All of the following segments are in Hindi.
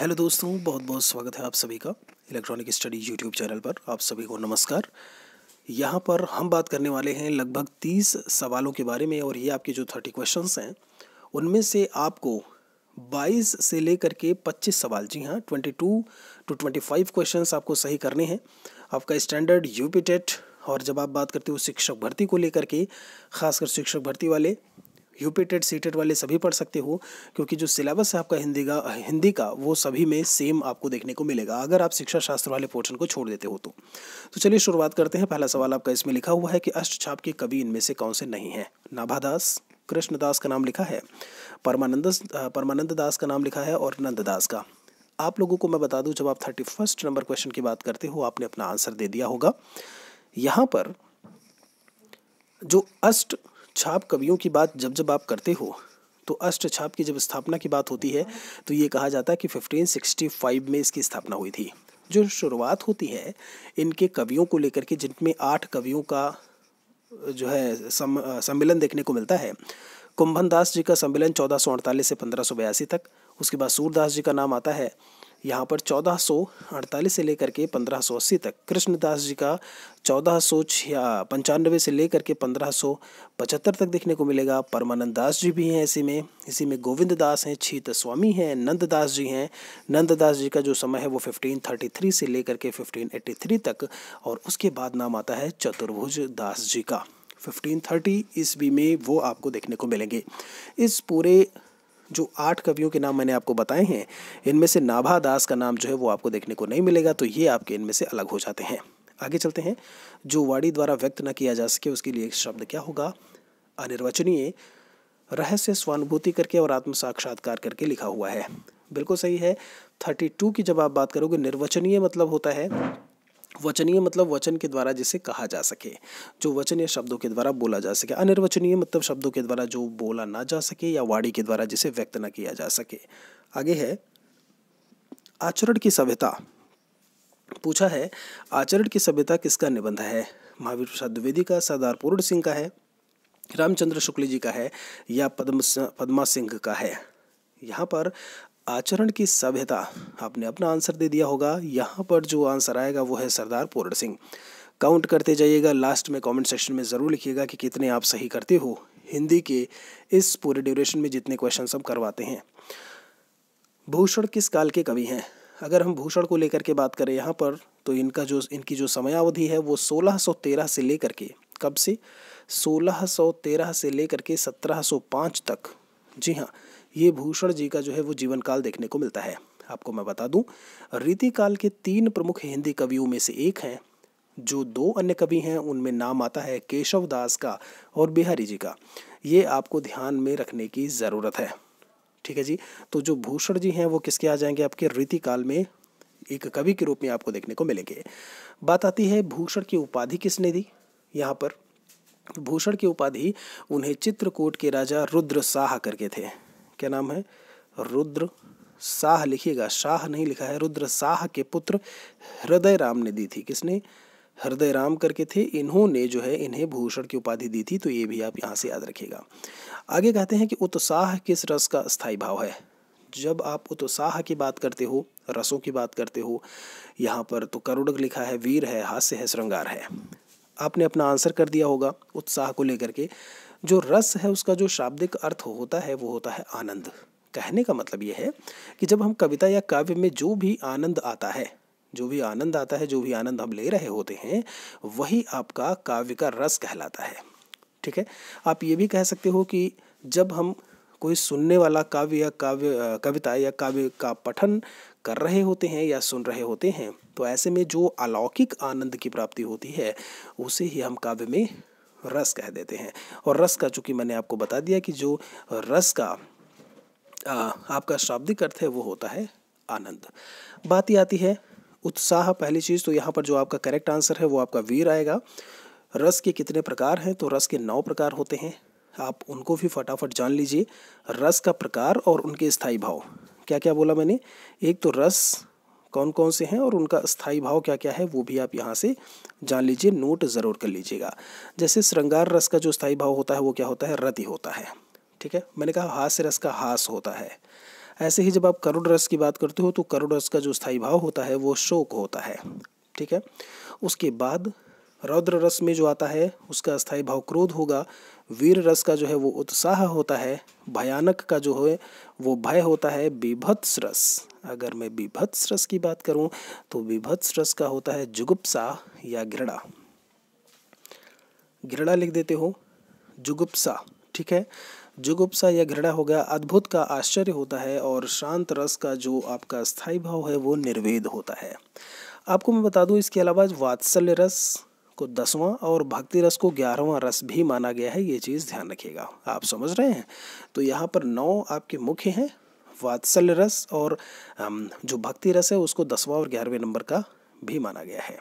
हेलो दोस्तों बहुत बहुत स्वागत है आप सभी का इलेक्ट्रॉनिक स्टडी यूट्यूब चैनल पर आप सभी को नमस्कार यहाँ पर हम बात करने वाले हैं लगभग तीस सवालों के बारे में और ये आपके जो थर्टी क्वेश्चंस हैं उनमें से आपको बाईस से लेकर के पच्चीस सवाल जी हाँ twenty two two twenty five question आपको सही करने हैं आपका स्टैंडर्ड यू e और जब आप बात करते हो शिक्षक भर्ती को लेकर के खासकर शिक्षक भर्ती वाले यूपीटेड सीटेड वाले सभी पढ़ सकते हो क्योंकि जो सिलेबस है आपका हिंदी का हिंदी का वो सभी में सेम आपको देखने को मिलेगा अगर आप शिक्षा शास्त्र वाले पोर्शन को छोड़ देते हो तो, तो चलिए शुरुआत करते हैं पहला सवाल आपका इसमें लिखा हुआ है कि छाप के कवि इनमें से कौन से नहीं है नाभादास कृष्णदास का नाम लिखा है परमानंद परमानंद दास का नाम लिखा है और नंददास का आप लोगों को मैं बता दूं जब आप थर्टी फर्स्ट नंबर क्वेश्चन की बात करते हो आपने अपना आंसर दे दिया होगा यहाँ पर जो अष्ट छाप कवियों की बात जब जब आप करते हो तो अष्ट छाप की जब स्थापना की बात होती है तो ये कहा जाता है कि 1565 में इसकी स्थापना हुई थी जो शुरुआत होती है इनके कवियों को लेकर के जिनमें आठ कवियों का जो है सम, सम्मेलन देखने को मिलता है कुंभन दास जी का सम्मेलन चौदह से पंद्रह तक उसके बाद सूरदास जी का नाम आता है यहाँ पर 1448 से लेकर के 1580 तक कृष्णदास जी का चौदह सौ पंचानवे से लेकर के 1575 तक देखने को मिलेगा परमानंद दास जी भी हैं इसी में इसी में गोविंद दास हैं छीत स्वामी हैं नंददास जी हैं नंददास जी का जो समय है वो 1533 से लेकर के 1583 तक और उसके बाद नाम आता है चतुर्भुज दास जी का 1530 ईस्वी में वो आपको देखने को मिलेंगे इस पूरे जो आठ कवियों के नाम मैंने आपको बताए हैं इनमें से नाभा दास का नाम जो है वो आपको देखने को नहीं मिलेगा तो ये आपके इनमें से अलग हो जाते हैं आगे चलते हैं जो वाणी द्वारा व्यक्त न किया जा सके उसके लिए एक शब्द क्या होगा अनिर्वचनीय रहस्य स्वानुभूति करके और आत्म साक्षात्कार करके लिखा हुआ है बिल्कुल सही है थर्टी टू की जब आप बात करोगे निर्वचनीय मतलब होता है वचनीय मतलब वचन के द्वारा जिसे कहा जा सके जो वचन या शब्दों के द्वारा बोला जा सके अनिर्वचनीय मतलब शब्दों के द्वारा जो बोला ना जा सके या वाणी के द्वारा जिसे व्यक्त ना किया जा सके आगे है आचरण की सभ्यता पूछा है आचरण की सभ्यता किसका निबंध है महावीर प्रसाद द्विवेदी का सरदार पूर्ण सिंह का है रामचंद्र शुक्ल जी का है या पद्म पद्मा सिंह का है यहाँ पर आचरण की सभ्यता आपने अपना आंसर दे दिया होगा यहाँ पर जो आंसर आएगा वो है सरदार पूर्ण सिंह काउंट करते जाइएगा लास्ट में कमेंट सेक्शन में ज़रूर लिखिएगा कि कितने आप सही करते हो हिंदी के इस पूरे ड्यूरेशन में जितने क्वेश्चन हम करवाते हैं भूषण किस काल के कवि हैं अगर हम भूषण को लेकर के बात करें यहाँ पर तो इनका जो इनकी जो समयावधि है वो 1613 से लेकर के कब से 1613 से लेकर के 1705 तक जी हाँ ये भूषण जी का जो है वो जीवन काल देखने को मिलता है आपको मैं बता दूं रीतिकाल के तीन प्रमुख हिंदी कवियों में से एक हैं जो दो अन्य कवि हैं उनमें नाम आता है केशव दास का और बिहारी जी का ये आपको ध्यान में रखने की ज़रूरत है ठीक है जी तो जो भूषण जी हैं वो किसके आ जाएंगे आपके रीतिकाल में एक कवि के रूप में आपको देखने को मिलेंगे बात आती है भूषण की उपाधि किसने दी यहाँ पर भूषण की उपाधि उन्हें चित्रकूट के राजा रुद्र साह करके थे क्या नाम है रुद्र शाह लिखिएगा शाह नहीं लिखा है रुद्र शाह के पुत्र हृदय राम ने दी थी किसने हृदय राम करके थे इन्होंने जो है इन्हें भूषण की उपाधि दी थी तो ये भी आप यहाँ से याद रखिएगा आगे कहते हैं कि उत्साह किस रस का स्थायी भाव है जब आप उत्साह की बात करते हो रसों की बात करते हो यहाँ पर तो करुड़ग लिखा है वीर है हास्य है श्रृंगार है आपने अपना आंसर कर दिया होगा उत्साह को लेकर के जो रस है उसका जो शाब्दिक अर्थ होता है वो होता है आनंद कहने का मतलब ये है कि जब हम कविता या काव्य में जो भी आनंद आता है जो भी आनंद आता है जो भी आनंद हम ले रहे होते हैं वही आपका काव्य का रस कहलाता है ठीक है आप ये भी कह सकते हो कि जब हम कोई सुनने वाला काव्य या काव्य कविता या काव्य का पठन कर रहे होते हैं या सुन रहे होते हैं तो ऐसे में जो अलौकिक आनंद की प्राप्ति होती है उसे ही हम काव्य में रस कह देते हैं और रस का चूँकि मैंने आपको बता दिया कि जो रस का आ, आपका शाब्दिक अर्थ है वो होता है आनंद बात ही आती है उत्साह पहली चीज़ तो यहाँ पर जो आपका करेक्ट आंसर है वो आपका वीर आएगा रस के कितने प्रकार हैं तो रस के नौ प्रकार होते हैं आप उनको भी फटाफट जान लीजिए रस का प्रकार और उनके स्थायी भाव क्या क्या बोला मैंने एक तो रस कौन कौन से हैं और उनका स्थायी भाव क्या क्या है वो भी आप यहाँ से जान लीजिए नोट ज़रूर कर लीजिएगा जैसे श्रृंगार रस का जो स्थायी भाव होता है वो क्या होता है रति होता है ठीक है मैंने कहा हास्य रस का हास होता है ऐसे ही जब आप करुण रस की बात करते हो तो करुण रस का जो स्थायी भाव होता है वो शोक होता है ठीक है उसके बाद रौद्र रस में जो आता है उसका स्थायी भाव क्रोध होगा वीर रस का जो है वो उत्साह होता है भयानक का जो है वो भय होता है बीभत्स रस अगर मैं बीभत्स रस की बात करूं तो बीभत्स रस का होता है जुगुप्सा या घृणा घृणा लिख देते हो जुगुप्सा ठीक है जुगुप्सा या घृणा हो गया अद्भुत का आश्चर्य होता है और शांत रस का जो आपका स्थायी भाव है वो निर्वेद होता है आपको मैं बता दूं इसके अलावा वात्सल्य रस को दसवां और भक्ति रस को ग्यारहवां रस भी माना गया है ये चीज़ ध्यान रखिएगा आप समझ रहे हैं तो यहाँ पर नौ आपके मुख्य हैं वात्सल्य रस और जो भक्ति रस है उसको दसवां और ग्यारहवें नंबर का भी माना गया है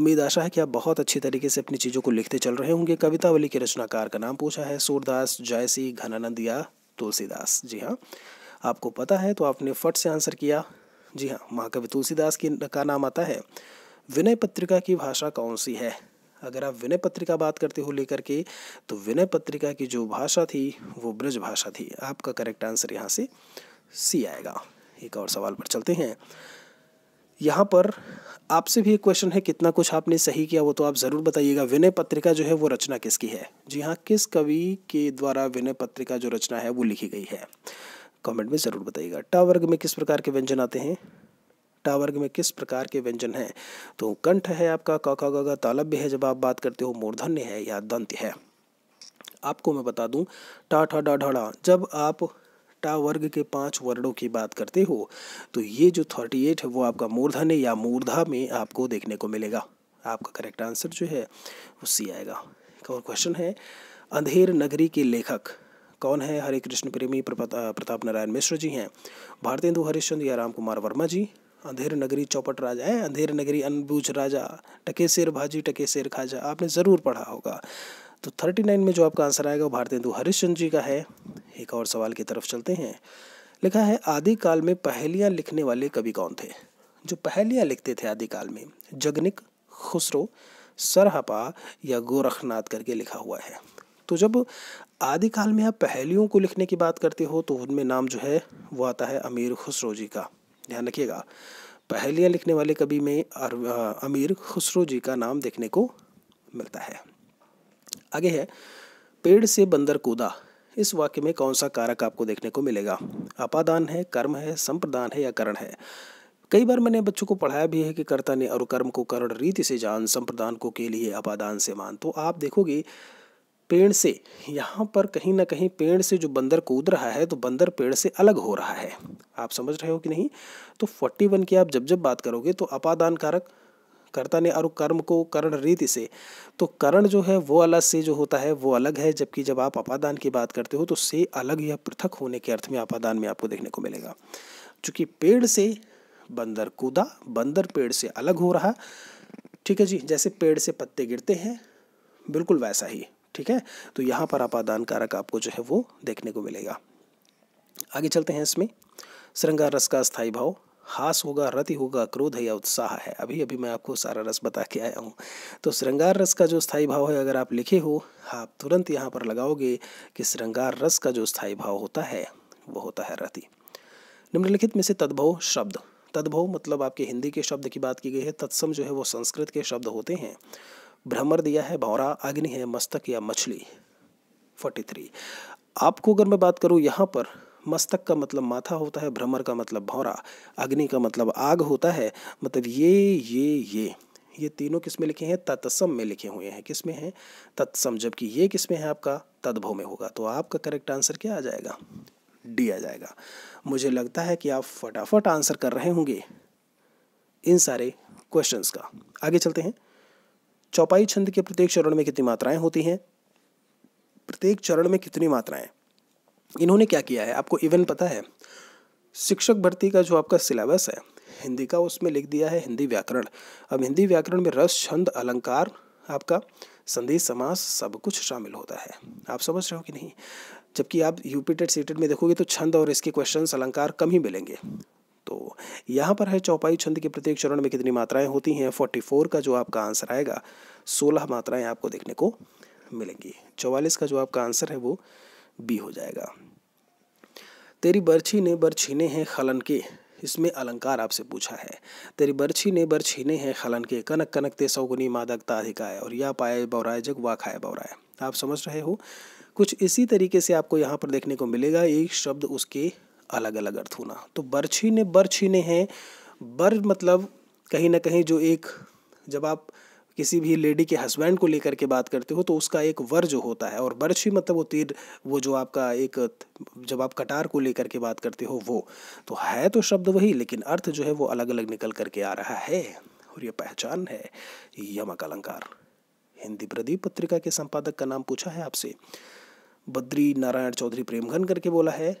उम्मीद आशा है कि आप बहुत अच्छी तरीके से अपनी चीज़ों को लिखते चल रहे होंगे कवितावली के रचनाकार का नाम पूछा है सूरदास जयसी घनानंद या तुलसीदास जी हाँ आपको पता है तो आपने फट से आंसर किया जी हाँ महाकवि तुलसीदास की का नाम आता है विनय पत्रिका की भाषा कौन सी है अगर आप विनय पत्रिका बात करते हो लेकर के तो विनय पत्रिका की जो भाषा थी वो ब्रज भाषा थी आपका करेक्ट आंसर यहाँ से सी आएगा एक और सवाल पर चलते हैं यहाँ पर आपसे भी एक क्वेश्चन है कितना कुछ आपने सही किया वो तो आप ज़रूर बताइएगा विनय पत्रिका जो है वो रचना किसकी है जी हाँ किस कवि के द्वारा विनय पत्रिका जो रचना है वो लिखी गई है कमेंट में ज़रूर बताइएगा टा वर्ग में किस प्रकार के व्यंजन आते हैं टा वर्ग में किस प्रकार के व्यंजन हैं तो कंठ है आपका क ख ग तालब्य है जब आप बात करते हो मूर्धन्य है या दंत्य है आपको मैं बता दूं टा ठा डा ढा जब आप टा वर्ग के पांच वर्णों की बात करते हो तो ये जो थर्टी एट है वो आपका मूर्धन्य या मूर्धा में आपको देखने को मिलेगा आपका करेक्ट आंसर जो है वो सी आएगा एक और क्वेश्चन है अंधेर नगरी के लेखक कौन है हरे कृष्ण प्रेमी प्रताप नारायण मिश्र जी हैं भारतेंदु हरिश्चंद्र या राम कुमार वर्मा जी अंधेर नगरी चौपट राजा है अंधेर नगरी अनबूझ राजा टके शेर भाजी टके शेर खाजा आपने ज़रूर पढ़ा होगा तो थर्टी नाइन में जो आपका आंसर आएगा वो भारतेंदु हरिश्चंद्र जी का है एक और सवाल की तरफ चलते हैं लिखा है आदिकाल में पहेलियाँ लिखने वाले कवि कौन थे जो पहेलियाँ लिखते थे आदिकाल में जगनिक खुसरो सरहपा या गोरखनाथ करके लिखा हुआ है तो जब आदिकाल में आप पहेलियों को लिखने की बात करते हो तो उनमें नाम जो है वो आता है अमीर खुसरो जी का ध्यान रखिएगा पहेलियाँ लिखने वाले कवि में अमीर खुसरो जी का नाम देखने को मिलता है आगे है पेड़ से बंदर कूदा इस वाक्य में कौन सा कारक आपको देखने को मिलेगा अपादान है कर्म है संप्रदान है या करण है कई बार मैंने बच्चों को पढ़ाया भी है कि कर्ता ने और कर्म को करण रीति से जान संप्रदान को के लिए अपादान से मान तो आप देखोगे पेड़ से यहाँ पर कहीं ना कहीं पेड़ से जो बंदर कूद रहा है तो बंदर पेड़ से अलग हो रहा है आप समझ रहे हो कि नहीं तो फोर्टी वन की आप जब जब बात करोगे तो अपादान कारक कर्ता ने और कर्म को करण रीति से तो करण जो है वो अलग से जो होता है वो अलग है जबकि जब आप अपादान की बात करते हो तो से अलग या पृथक होने के अर्थ में अपादान में आपको देखने को मिलेगा चूँकि पेड़ से बंदर कूदा बंदर पेड़ से अलग हो रहा ठीक है जी जैसे पेड़ से पत्ते गिरते हैं बिल्कुल वैसा ही ठीक है तो यहाँ पर आपादान कारक आपको जो है वो देखने को मिलेगा आगे चलते हैं इसमें श्रृंगार रस का स्थायी भाव हास होगा रति होगा क्रोध है या उत्साह है अभी अभी मैं आपको सारा रस बता के आया हूँ तो श्रृंगार रस का जो स्थायी भाव है अगर आप लिखे हो आप तुरंत यहाँ पर लगाओगे कि श्रृंगार रस का जो स्थायी भाव होता है वो होता है रति निम्नलिखित में से तद्भव शब्द तद्भव मतलब आपके हिंदी के शब्द की बात की गई है तत्सम जो है वो संस्कृत के शब्द होते हैं भ्रमर दिया है भौरा अग्नि है मस्तक या मछली फोर्टी थ्री आपको अगर मैं बात करूँ यहाँ पर मस्तक का मतलब माथा होता है भ्रमर का मतलब भौरा अग्नि का मतलब आग होता है मतलब ये ये ये ये तीनों किस में लिखे हैं तत्सम में लिखे हुए हैं किस में हैं तत्सम जबकि ये किस में है आपका तद्भव में होगा तो आपका करेक्ट आंसर क्या आ जाएगा डी आ जाएगा मुझे लगता है कि आप फटाफट आंसर कर रहे होंगे इन सारे क्वेश्चंस का आगे चलते हैं चौपाई छंद के प्रत्येक चरण में कितनी मात्राएं होती हैं प्रत्येक चरण में कितनी मात्राएं इन्होंने क्या किया है आपको इवन पता है शिक्षक भर्ती का जो आपका सिलेबस है हिंदी का उसमें लिख दिया है हिंदी व्याकरण अब हिंदी व्याकरण में रस छंद अलंकार आपका संधि समास सब कुछ शामिल होता है आप समझ रहे हो कि नहीं जबकि आप यूपी सीटेड में देखोगे तो छंद और इसके क्वेश्चन अलंकार कम ही मिलेंगे यहाँ पर है चौपाई छंद के प्रत्येक चरण में कितनी मात्राएं होती हैं 44 का जो आपका आंसर आएगा 16 मात्राएं आपको देखने को मिलेंगी 44 का जो आपका आंसर है वो बी हो जाएगा तेरी बर्छी ने बर छीने हैं खलन के इसमें अलंकार आपसे पूछा है तेरी बरछी ने बर छीने हैं खलन के कनक कनक ते सौगुनी मादकता अधिकाय और या पाए बौराए जग वा खाए बौराए आप समझ रहे हो कुछ इसी तरीके से आपको यहाँ पर देखने को मिलेगा एक शब्द उसके अलग अलग अर्थ होना तो बरछीने छीने हैं बर मतलब कहीं ना कहीं जो एक जब आप किसी भी लेडी के हस्बैंड को लेकर के बात करते हो तो उसका एक वर जो होता है और बर्छी मतलब वो तीर वो जो आपका एक जब आप कटार को लेकर के बात करते हो वो तो है तो शब्द वही लेकिन अर्थ जो है वो अलग अलग निकल करके आ रहा है और ये पहचान है यमक अलंकार हिंदी प्रदीप पत्रिका के संपादक का नाम पूछा है आपसे बद्री नारायण चौधरी प्रेमघन करके बोला है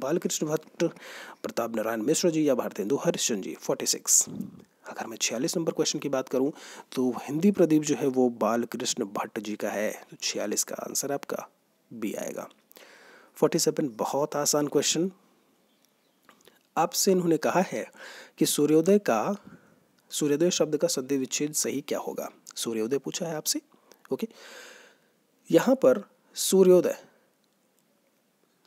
बालकृष्ण भट्ट प्रताप नारायण मिश्र जी या भारतेंदु हरिश्चंद जी फोर्टी सिक्स अगर मैं छियालीस नंबर क्वेश्चन की बात करूं तो हिंदी प्रदीप जो है वो बालकृष्ण भट्ट जी का है तो छियालीस का आंसर आपका बी आएगा फोर्टी सेवन बहुत आसान क्वेश्चन आपसे इन्होंने कहा है कि सूर्योदय का सूर्योदय शब्द का सद्य विच्छेद सही क्या होगा सूर्योदय पूछा है आपसे ओके यहाँ पर सूर्योदय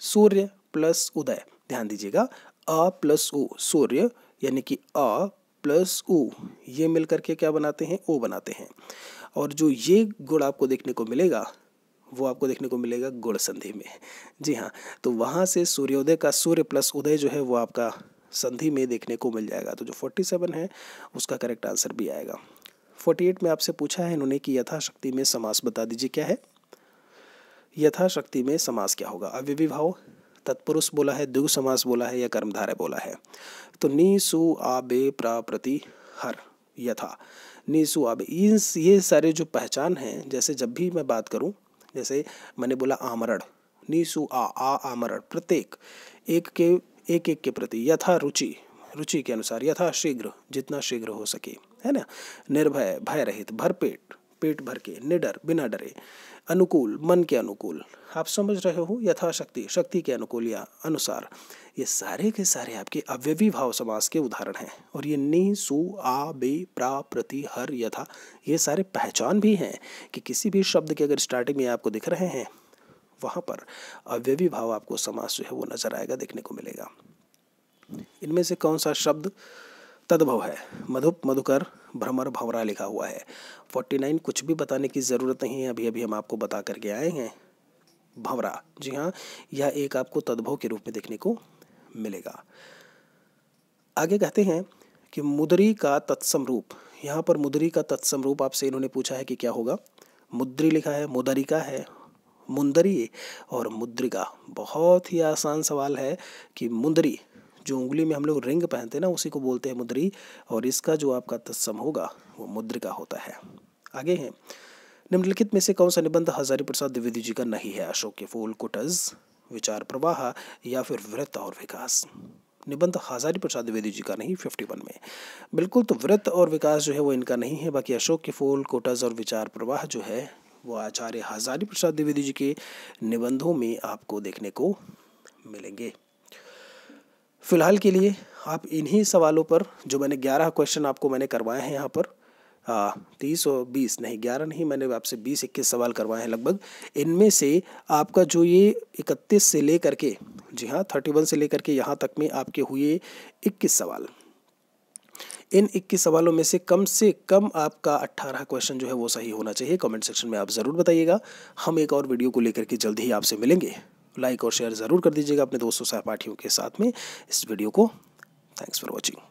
सूर्य प्लस उदय ध्यान दीजिएगा अ प्लस ओ सूर्य यानी कि अ प्लस ओ ये मिलकर के क्या बनाते हैं ओ बनाते हैं और जो ये गुण आपको देखने को मिलेगा वो आपको देखने को मिलेगा गुण संधि में जी हाँ तो वहाँ से सूर्योदय का सूर्य प्लस उदय जो है वो आपका संधि में देखने को मिल जाएगा तो जो फोर्टी सेवन है उसका करेक्ट आंसर भी आएगा फोर्टी एट में आपसे पूछा है इन्होंने कि यथाशक्ति में समास बता दीजिए क्या है यथाशक्ति में समास क्या होगा भाव तत्पुरुष बोला है द्वि समास बोला है या कर्मधारय बोला है तो नी सु आबे प्रति हर यथा नीसु आबे इन ये सारे जो पहचान हैं जैसे जब भी मैं बात करूं जैसे मैंने बोला आमरण नीसु आ आ आमरण प्रत्येक एक के एक एक के प्रति यथा रुचि रुचि के अनुसार यथा शीघ्र जितना शीघ्र हो सके है ना निर्भय भय रहित भरपेट पेट भर के निडर बिना डरे अनुकूल मन के अनुकूल आप समझ रहे हो यथाशक्ति शक्ति के अनुकूल या अनुसार ये सारे के सारे आपके अव्यवी भाव समास के उदाहरण हैं और ये नी सु आ बे प्रा प्रति हर यथा ये सारे पहचान भी हैं कि किसी भी शब्द के अगर स्टार्टिंग में आपको दिख रहे हैं वहाँ पर अव्यवी भाव आपको समास जो है वो नज़र आएगा देखने को मिलेगा इनमें से कौन सा शब्द तद्भव है मधुप मधुकर भ्रमर भवरा लिखा हुआ है फोर्टी नाइन कुछ भी बताने की ज़रूरत नहीं है अभी अभी हम आपको बता करके आए हैं भंवरा जी हाँ यह एक आपको तद्भव के रूप में देखने को मिलेगा आगे कहते हैं कि मुद्री का तत्सम रूप यहाँ पर मुद्री का तत्सम रूप आपसे इन्होंने पूछा है कि क्या होगा मुद्री लिखा है मुदरिका है मुंदरी और मुद्रिका बहुत ही आसान सवाल है कि मुंदरी जो उंगली में हम लोग रिंग पहनते हैं ना उसी को बोलते हैं मुद्री और इसका जो आपका तत्सम होगा वो मुद्रिका होता है आगे हैं निम्नलिखित में से कौन सा निबंध हजारी प्रसाद द्विवेदी जी का नहीं है अशोक के फूल कुटज विचार प्रवाह या फिर व्रत और विकास निबंध हजारी प्रसाद द्विवेदी जी का नहीं फिफ्टी वन में बिल्कुल तो व्रत और विकास जो है वो इनका नहीं है बाकी अशोक के फूल कोटज और विचार प्रवाह जो है वो आचार्य हजारी प्रसाद द्विवेदी जी के निबंधों में आपको देखने को मिलेंगे फ़िलहाल के लिए आप इन्हीं सवालों पर जो मैंने ग्यारह क्वेश्चन आपको मैंने करवाए हैं यहाँ पर तीस और बीस नहीं ग्यारह नहीं मैंने आपसे बीस इक्कीस सवाल करवाए हैं लगभग इनमें से आपका जो ये इकतीस से लेकर के जी हाँ थर्टी वन से लेकर के यहाँ तक में आपके हुए इक्कीस सवाल इन इक्कीस सवालों में से कम से कम आपका अट्ठारह क्वेश्चन जो है वो सही होना चाहिए कमेंट सेक्शन में आप ज़रूर बताइएगा हम एक और वीडियो को लेकर के जल्द ही आपसे मिलेंगे लाइक और शेयर ज़रूर कर दीजिएगा अपने दोस्तों सहपाठियों के साथ में इस वीडियो को थैंक्स फॉर वॉचिंग